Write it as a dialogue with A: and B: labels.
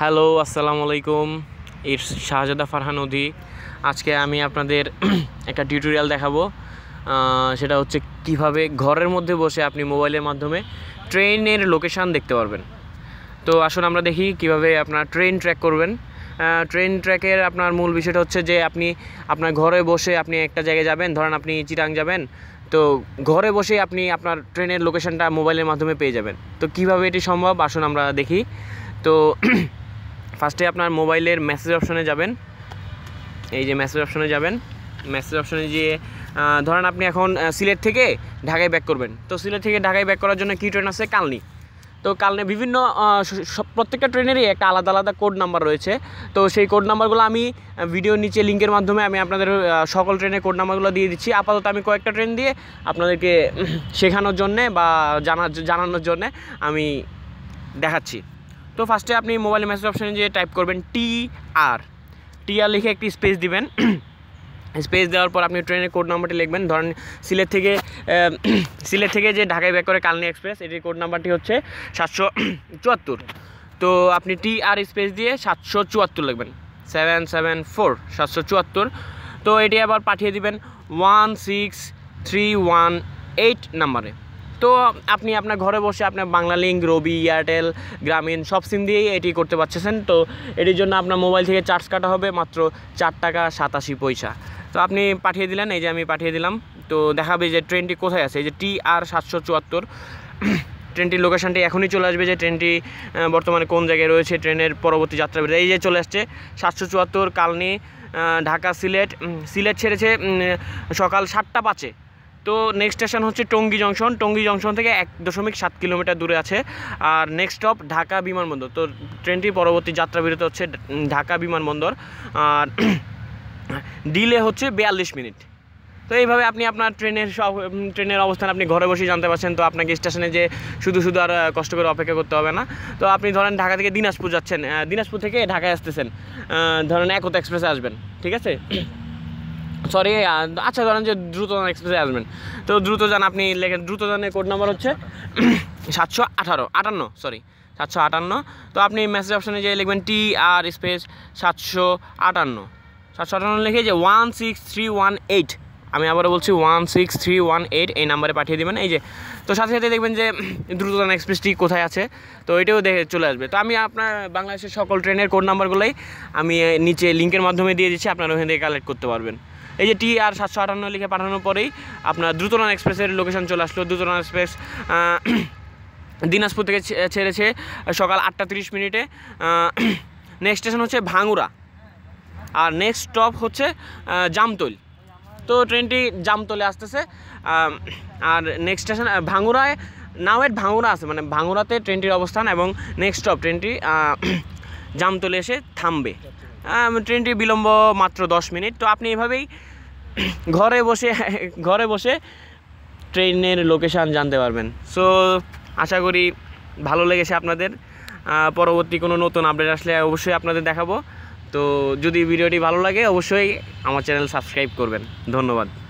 A: hello আসসালামু আলাইকুম it's শাহজাদা ফারহান অধি আজকে আমি আপনাদের একটা টিউটোরিয়াল দেখাবো সেটা হচ্ছে কিভাবে ঘরের মধ্যে বসে আপনি মোবাইলের মাধ্যমে ট্রেনের লোকেশান দেখতে পারবেন তো আসুন আমরা দেখি কিভাবে আপনার ট্রেন ট্র্যাক করবেন ট্রেন ট্র্যাকের আপনার মূল বিষয়টা হচ্ছে যে আপনি আপনার ঘরে বসে আপনি একটা জায়গায় যাবেন ধরেন আপনি চিটাং যাবেন তো ঘরে বসে আপনি আপনার ট্রেনের লোকেশানটা মোবাইলের মাধ্যমে পেয়ে যাবেন তো কিভাবে এটি সম্ভব আসুন আমরা দেখি তো ফার্স্টে আপনার মোবাইলের মেসেজ অপশনে যাবেন এই যে মেসেজ অপশনে যাবেন মেসেজ অপশনে গিয়ে ধরেন আপনি এখন সিলেট থেকে ঢাকায় ব্যাক করবেন তো সিলেট থেকে ঢাকায় ব্যাক করার জন্য কী ট্রেন আছে কালনি তো কালনে বিভিন্ন প্রত্যেকটা ট্রেনেরই একটা আলাদা আলাদা কোড নাম্বার রয়েছে তো সেই কোড নাম্বারগুলো আমি ভিডিও নিচে লিঙ্কের মাধ্যমে আমি আপনাদের সকল ট্রেনের কোড নাম্বারগুলো দিয়ে দিচ্ছি আপাতত আমি কয়েকটা ট্রেন দিয়ে আপনাদেরকে শেখানোর জন্যে বা জানার জানানোর জন্যে আমি দেখাচ্ছি তো ফার্স্টে আপনি মোবাইল মেসেজ অপশানে যে টাইপ করবেন টি আর টি আর লিখে একটি স্পেস দিবেন স্পেস দেওয়ার পর আপনি ট্রেনের কোড নাম্বারটি লিখবেন ধরেন সিলেট থেকে সিলেট থেকে যে ঢাকায় ব্যাক করে কালনি এক্সপ্রেস এটির কোড নাম্বারটি হচ্ছে সাতশো চুয়াত্তর তো আপনি টি আর স্পেস দিয়ে সাতশো চুয়াত্তর লিখবেন সেভেন সেভেন ফোর সাতশো চুয়াত্তর তো এটি আবার পাঠিয়ে দিবেন one six three one eight নাম্বারে তো আপনি আপনার ঘরে বসে আপনার বাংলা লিঙ্ক রবি এয়ারটেল গ্রামীণ সব সিম দিয়েই এটি করতে পারছেন তো এটির জন্য আপনার মোবাইল থেকে চার্জ কাটা হবে মাত্র চার টাকা সাতাশি পয়সা তো আপনি পাঠিয়ে দিলেন এই যে আমি পাঠিয়ে দিলাম তো দেখাবে যে ট্রেনটি কোথায় আছে এই যে টি আর সাতশো চুয়াত্তর ট্রেনটির লোকেশানটি এখনই চলে আসবে যে ট্রেনটি বর্তমানে কোন জায়গায় রয়েছে ট্রেনের পরবর্তী যাত্রা এই যে চলে আসছে সাতশো চুয়াত্তর কালনি ঢাকা সিলেট সিলেট ছেড়েছে সকাল সাতটা পাঁচে তো নেক্সট স্টেশন হচ্ছে টঙ্গী জংশন টঙ্গী জংশন থেকে এক দশমিক সাত কিলোমিটার দূরে আছে আর নেক্সট স্টপ ঢাকা বিমানবন্দর তো ট্রেনটির পরবর্তী যাত্রা হচ্ছে ঢাকা বিমানবন্দর আর ডিলে হচ্ছে বিয়াল্লিশ মিনিট তো এইভাবে আপনি আপনার ট্রেনের সব ট্রেনের অবস্থান আপনি ঘরে বসেই জানতে পারছেন তো আপনাকে স্টেশনে যে শুধু শুধু আর কষ্ট করে অপেক্ষা করতে হবে না তো আপনি ধরেন ঢাকা থেকে দিনাজপুর যাচ্ছেন দিনাজপুর থেকে ঢাকায় আসতেছেন ধরেন একতা এক্সপ্রেসে আসবেন ঠিক আছে সরি আচ্ছা ধরেন যে দ্রুত এক্সপ্রেসে আসবেন তো দ্রুত আপনি লেখেন দ্রুত কোড নাম্বার হচ্ছে সাতশো আঠারো আটান্ন সরি সাতশো আটান্ন তো আপনি মেসেজ অপশানে যেয়ে লিখবেন টি আর স্পেস সাতশো আটান্ন সাতশো আটান্ন লিখে যে one six three one eight আমি আবারও বলছি one six three one eight এই নাম্বারে পাঠিয়ে দেবেন এই যে তো সাথে সাথে দেখবেন যে দ্রুতদান এক্সপ্রেসটি কোথায় আছে তো এটাও দেখে চলে আসবে তো আমি আপনার বাংলাদেশের সকল ট্রেনের কোড নাম্বারগুলোই আমি নিচে লিঙ্কের মাধ্যমে দিয়ে দিচ্ছি আপনারা ওখান থেকে কালেক্ট করতে পারবেন এই যে টি আর সাতশো আটান্ন লিখে পাঠানোর পরেই আপনার দ্রুতরান এক্সপ্রেসের লোকেশান চলে আসলো দ্রুতরান এক্সপ্রেস দিনাজপুর থেকে ছেড়েছে সকাল আটটা তিরিশ মিনিটে নেক্সট স্টেশন হচ্ছে ভাঙুরা আর নেক্সট স্টপ হচ্ছে জামতল তো ট্রেনটি জামতলে আসতেছে আর নেক্সট স্টেশন ভাঙুরায় নাও এট ভাঙুরা আছে মানে ভাঙুরাতে ট্রেনটির অবস্থান এবং নেক্সট স্টপ ট্রেনটি জামতলে এসে থামবে ট্রেনটি বিলম্ব মাত্র 10 মিনিট তো আপনি এভাবেই ঘরে বসে ঘরে বসে ট্রেনের লোকেশান জানতে পারবেন সো আশা করি ভালো লেগেছে আপনাদের পরবর্তী কোনো নতুন আপডেট আসলে অবশ্যই আপনাদের দেখাবো তো যদি ভিডিওটি ভালো লাগে অবশ্যই আমার চ্যানেল সাবস্ক্রাইব করবেন ধন্যবাদ